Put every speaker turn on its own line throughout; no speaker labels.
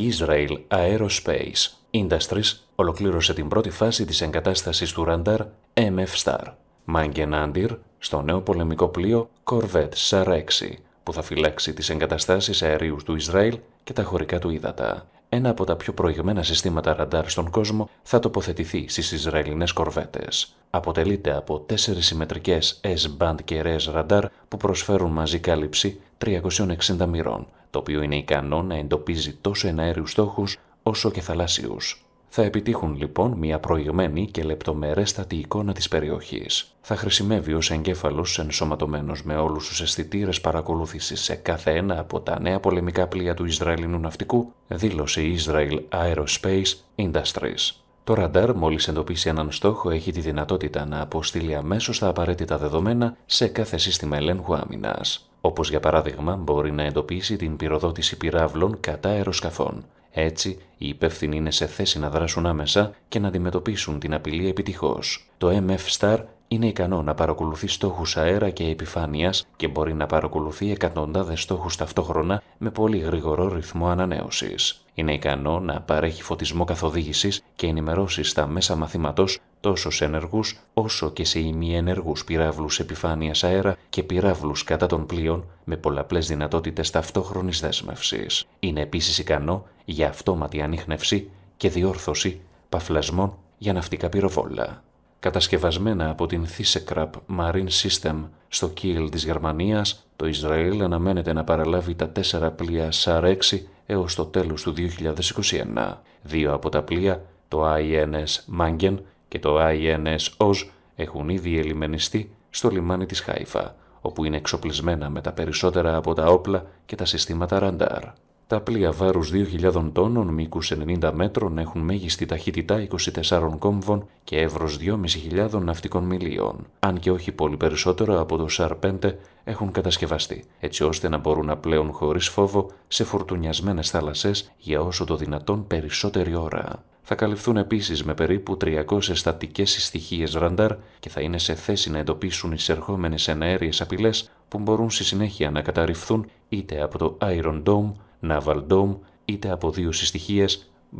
η Israel Aerospace Industries ολοκλήρωσε την πρώτη φάση της εγκατάστασης του ραντάρ MF Star Andir στο νέο πολεμικό πλοίο Corvette Sar-6 που θα φυλάξει τις εγκαταστάσεις αερίους του Ισραήλ και τα χωρικά του ύδατα. Ένα από τα πιο προηγμένα συστήματα ραντάρ στον κόσμο θα τοποθετηθεί στις Ισραηλινές κορβέτες. Αποτελείται από τέσσερις συμμετρικές S-band κεραίες ραντάρ που προσφέρουν μαζί κάλυψη 360 μοιρών, το οποίο είναι ικανό να εντοπίζει τόσο εναέριους στόχους όσο και θαλάσσιους. Θα επιτύχουν λοιπόν μια προηγμένη και λεπτομερέστατη εικόνα της περιοχής. Θα χρησιμεύει ως εγκέφαλος ενσωματωμένος με όλους τους αισθητήρες παρακολούθησης σε κάθε ένα από τα νέα πολεμικά πλοία του Ισραηλινού ναυτικού, δήλωσε η Israel Aerospace Industries. Το ραντάρ, μόλις εντοπίσει έναν στόχο, έχει τη δυνατότητα να αποστείλει αμέσως τα απαραίτητα δεδομένα σε κάθε σύστημα ελέγχου άμυνας όπως για παράδειγμα μπορεί να εντοπίσει την πυροδότηση πυράβλων κατά αεροσκαφών. Έτσι, οι υπεύθυνοι είναι σε θέση να δράσουν άμεσα και να αντιμετωπίσουν την απειλή επιτυχώς. Το MF Star είναι ικανό να παρακολουθεί στόχους αέρα και επιφάνειας και μπορεί να παρακολουθεί εκατοντάδες στόχους ταυτόχρονα με πολύ γρήγορο ρυθμό ανανέωσης. Είναι ικανό να παρέχει φωτισμό καθοδήγησης και ενημερώσεις στα μέσα μαθήματος τόσο σε ενεργούς όσο και σε ημιενεργούς πυράβλους επιφάνειας αέρα και πυράβλους κατά των πλοίων με πολλαπλές δυνατότητες ταυτόχρονης δέσμευσης. Είναι επίσης ικανό για αυτόματη ανείχνευση και διόρθωση παφλασμών για ναυτικά πυροβόλα. Κατασκευασμένα από την Thyssenkrupp Marine System στο Kiel της Γερμανίας, το Ισραήλ αναμένεται να παραλάβει τα τέσσερα πλοία SAR-6 έως το τέλος του 2021. Δύο από τα πλοία, το INS Mangen και το INS OZ έχουν ήδη ελιμενιστεί στο λιμάνι της Χάιφα, όπου είναι εξοπλισμένα με τα περισσότερα από τα όπλα και τα συστήματα ραντάρ. Τα πλοία βάρους 2.000 τόνων μήκους 90 μέτρων έχουν μέγιστη ταχύτητα 24 κόμβων και εύρος 2.500 ναυτικών μιλίων, αν και όχι πολύ περισσότερο από το ΣΑΡ 5 έχουν κατασκευαστεί, έτσι ώστε να μπορούν να πλέουν χωρίς φόβο σε φορτουνιασμένες θάλασσες για όσο το δυνατόν περισσότερη ώρα θα καλυφθούν επίσης με περίπου 300 στατικές συστοιχίες ραντάρ και θα είναι σε θέση να εντοπίσουν εισερχόμενες εναέριες απειλές που μπορούν στη συνέχεια να καταρριφθούν είτε από το Iron Dome, Naval Dome, είτε από δύο συστοιχίες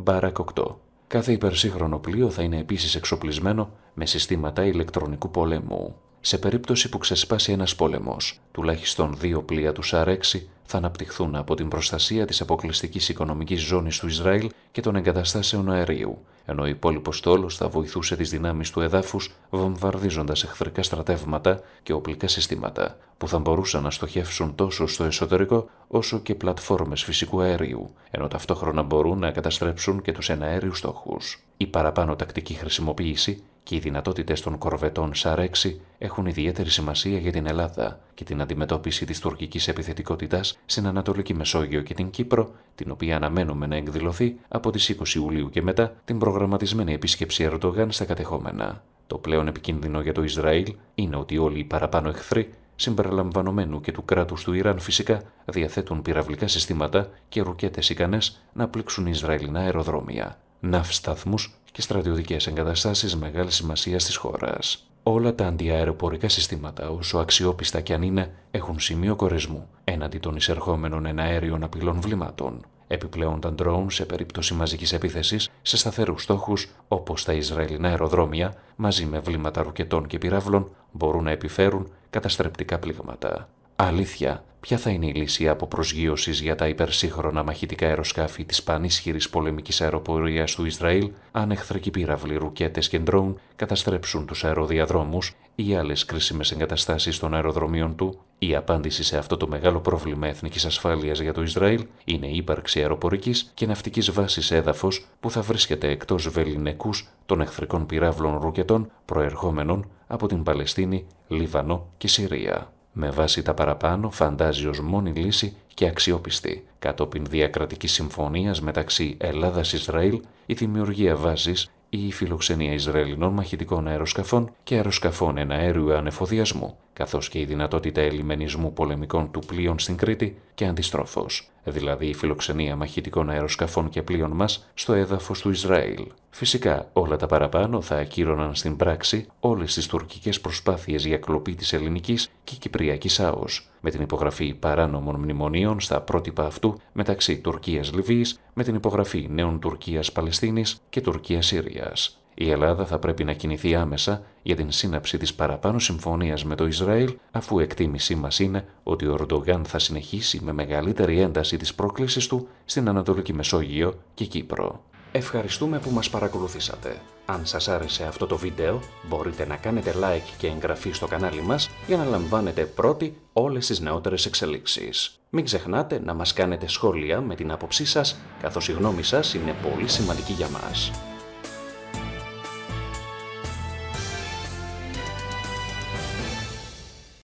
Barak 8. Κάθε υπερσύγχρονο πλοίο θα είναι επίσης εξοπλισμένο με συστήματα ηλεκτρονικού πολέμου. Σε περίπτωση που ξεσπάσει ένας πολεμό, τουλάχιστον δύο πλοία του ΣΑΡ-6 θα αναπτυχθούν από την προστασία της αποκλειστικής οικονομικής ζώνης του Ισραήλ και των εγκαταστάσεων αερίου, ενώ ο υπόλοιπος τόλος θα βοηθούσε τις δυνάμεις του εδάφους βομβαρδίζοντας εχθρικά στρατεύματα και οπλικά συστήματα, που θα μπορούσαν να στοχεύσουν τόσο στο εσωτερικό όσο και πλατφόρμες φυσικού αερίου, ενώ ταυτόχρονα μπορούν να καταστρέψουν και τους εναέριους στόχους. Η παραπάνω τακτική χρησιμοποίηση και οι δυνατότητες των κορβετών έχουν ιδιαίτερη σημασία για την Ελλάδα και την αντιμετώπιση της τουρκικής επιθετικότητας στην Ανατολική Μεσόγειο και την Κύπρο, την οποία αναμένουμε να εκδηλωθεί από τις 20 Ιουλίου και μετά την προγραμματισμένη επίσκεψη Ερντογάν στα κατεχόμενα. Το πλέον επικίνδυνο για το Ισραήλ είναι ότι όλοι οι παραπάνω εχθροί συμπεριλαμβανομένου και του κράτους του Ιράν φυσικά, διαθέτουν πυραυλικά συστήματα και ρουκέτες ικανές να πλήξουν Ισραηλινά αεροδρόμια, ναυσταθμού και στρατιωτικές εγκαταστάσεις μεγάλης σημασίας της χώρας. Όλα τα αντιαεροπορικά συστήματα, όσο αξιόπιστα κι αν είναι, έχουν σημείο κορεσμού έναντι των εισερχόμενων εναέριων απειλών βλημάτων. Επιπλέον τα ντρόουν σε περίπτωση μαζικής επίθεσης σε σταθερούς στόχους όπως τα Ισραηλινά αεροδρόμια μαζί με βλήματα ρουκετών και πυράβλων μπορούν να επιφέρουν καταστρεπτικά πλήγματα. Αλήθεια, ποια θα είναι η λύση από για τα υπερσύγχρονα μαχητικά αεροσκάφη της πανίσχυρης πολεμικής αεροπορίας του Ισραήλ, αν εχθρικοί πύραυλοι, ρούκέτε και ντρόουν καταστρέψουν τους αεροδιαδρόμους ή άλλες κρίσιμες εγκαταστάσεις των αεροδρομίων του, η απάντηση σε αυτό το μεγάλο πρόβλημα εθνικής ασφάλειας για το Ισραήλ είναι η ύπαρξη αεροπορικής και ναυτικής βάσης έδαφος που θα βρίσκεται εκτός βεληνικού των εχθρικών πυράβλων ρουκετών προερχόμενων από την Παλαιστίνη, Λίβανο και Συρία. Με βάση τα παραπάνω, φαντάζει ως μόνη λύση και αξιόπιστη, κατόπιν διακρατικής συμφωνίας μεταξύ Ελλάδα-Ισραήλ, η δημιουργία βάσης ή η φιλοξενία Ισραηλινών μαχητικών αεροσκαφών και αεροσκαφών εναέριου ανεφοδιασμού, καθώς και η δυνατότητα ελιμενισμού πολεμικών του πλοίων στην Κρήτη και αντιστρόφως, δηλαδή η φιλοξενία μαχητικών αεροσκαφών και πλοίων μας στο έδαφος του Ισραήλ. Φυσικά, όλα τα παραπάνω θα ακύρωναν στην πράξη όλες τις τουρκικές προσπάθειες για κλοπή της ελληνικής και κυπριακής ΑΟΣ, με την υπογραφή παράνομων μνημονίων στα πρότυπα αυτού Τουρκία Τουρκίας-Λιβύης, με την υπογραφή νέων Τουρκία-Παλαιστίνη και Τουρκία συριας η Ελλάδα θα πρέπει να κινηθεί άμεσα για την σύναψη της παραπάνω συμφωνίας με το Ισραήλ, αφού εκτίμησή μας είναι ότι ο Ερντογάν θα συνεχίσει με μεγαλύτερη ένταση της πρόκλησης του στην Ανατολική Μεσόγειο και Κύπρο. Ευχαριστούμε που μας παρακολουθήσατε. Αν σας άρεσε αυτό το βίντεο, μπορείτε να κάνετε like και εγγραφή στο κανάλι μας για να λαμβάνετε πρώτοι όλες τις νεότερες εξελίξεις. Μην ξεχνάτε να μας κάνετε σχόλια με την άποψή σας, καθώς η γνώμη σας είναι πολύ σημαντική για μας.